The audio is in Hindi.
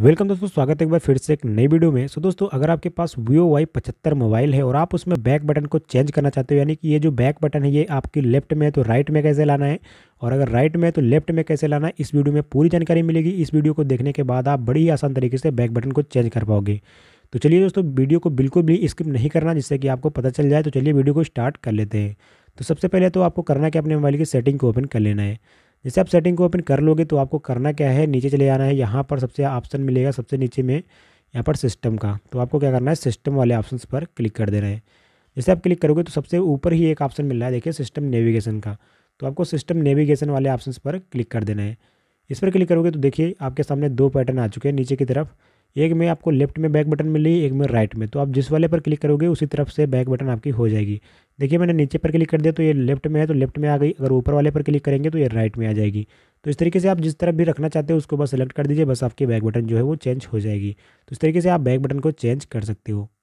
वेलकम दोस्तों स्वागत है एक बार फिर से एक नई वीडियो में सो दोस्तों अगर आपके पास वीओ वाई पचहत्तर मोबाइल है और आप उसमें बैक बटन को चेंज करना चाहते हो यानी कि ये जो बैक बटन है ये आपकी लेफ्ट में है तो राइट में कैसे लाना है और अगर राइट में है तो लेफ्ट में कैसे लाना है इस वीडियो में पूरी जानकारी मिलेगी इस वीडियो को देखने के बाद आप बड़ी आसान तरीके से बैक बटन को चेंज कर पाओगे तो चलिए दोस्तों वीडियो को बिल्कुल भी स्किप नहीं करना जिससे कि आपको पता चल जाए तो चलिए वीडियो को स्टार्ट कर लेते हैं तो सबसे पहले तो आपको करना है कि अपने मोबाइल की सेटिंग को ओपन कर लेना है जैसे आप सेटिंग को ओपन कर लोगे तो आपको करना क्या है नीचे चले जाना है यहाँ पर सबसे ऑप्शन मिलेगा सबसे नीचे में यहाँ पर सिस्टम का तो आपको क्या करना है सिस्टम वाले ऑप्शन पर क्लिक कर देना है जैसे आप क्लिक करोगे तो सबसे ऊपर ही एक ऑप्शन मिल रहा है देखिए सिस्टम नेविगेशन का तो आपको सिस्टम नेविगेशन वाले ऑप्शन पर क्लिक कर देना है इस पर क्लिक करोगे तो देखिए आपके सामने दो पैटर्न आ चुके हैं नीचे की तरफ एक में आपको लेफ्ट में बैक बटन मिली एक में राइट में तो आप जिस वाले पर क्लिक करोगे उसी तरफ से बैक बटन आपकी हो जाएगी देखिए मैंने नीचे पर क्लिक कर दिया तो ये लेफ्ट में है तो लेफ्ट में आ गई अगर ऊपर वाले पर क्लिक करेंगे तो ये राइट में आ जाएगी तो इस तरीके से आप जिस तरफ भी रखना चाहते हो उसको बस सेलेक्ट कर दीजिए बस आपकी बैक बटन जो है वो चेंज हो जाएगी तो इस तरीके से आप बैक बटन को चेंज कर सकते हो